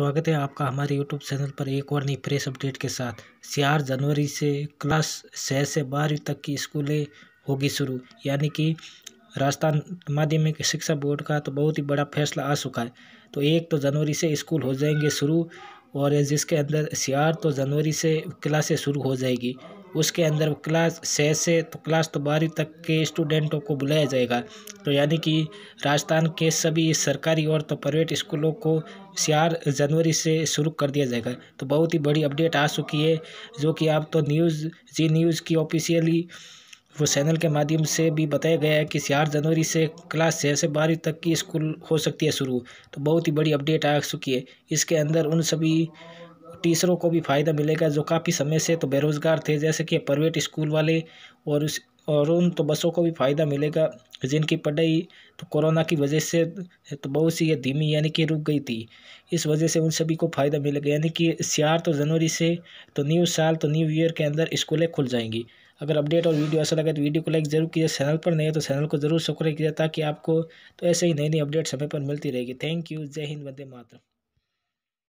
स्वागत है आपका हमारे यूट्यूब चैनल पर एक और नई प्रेस अपडेट के साथ चार जनवरी से क्लास छः से बारहवीं तक की स्कूलें होगी शुरू यानी कि राजस्थान माध्यमिक शिक्षा बोर्ड का तो बहुत ही बड़ा फैसला आ चुका है तो एक तो जनवरी से स्कूल हो जाएंगे शुरू और जिसके अंदर सियार तो जनवरी से क्लासें शुरू हो जाएगी उसके अंदर क्लास छः से तो क्लास तो बारहवीं तक के स्टूडेंटों को बुलाया जाएगा तो यानी कि राजस्थान के सभी सरकारी और तो प्राइवेट स्कूलों को चार जनवरी से शुरू कर दिया जाएगा तो बहुत ही बड़ी अपडेट आ चुकी है जो कि आप तो न्यूज़ जी न्यूज़ की ऑफिशियली वो चैनल के माध्यम से भी बताया गया है कि चार जनवरी से क्लास छः से बारहवीं तक की स्कूल हो सकती है शुरू तो बहुत ही बड़ी अपडेट आ चुकी है इसके अंदर उन सभी टीचरों को भी फ़ायदा मिलेगा जो काफ़ी समय से तो बेरोज़गार थे जैसे कि प्राइवेट स्कूल वाले और उस और उन तो बसों को भी फ़ायदा मिलेगा जिनकी पढ़ाई तो कोरोना की वजह से तो बहुत सी ये धीमी यानी कि रुक गई थी इस वजह से उन सभी को फ़ायदा मिलेगा यानी कि चार तो जनवरी से तो न्यू साल तो न्यू ईयर के अंदर स्कूलें खुल जाएंगी अगर अपडेट और वीडियो अच्छा लगे तो वीडियो को लाइक जरूर कीजिए चैनल पर नहीं है तो चैनल को जरूर सब्सक्राइब कीजिए ताकि आपको तो ऐसे ही नई नई अपडेट समय पर मिलती रहेगी थैंक यू जय हिंद वंदे मातरम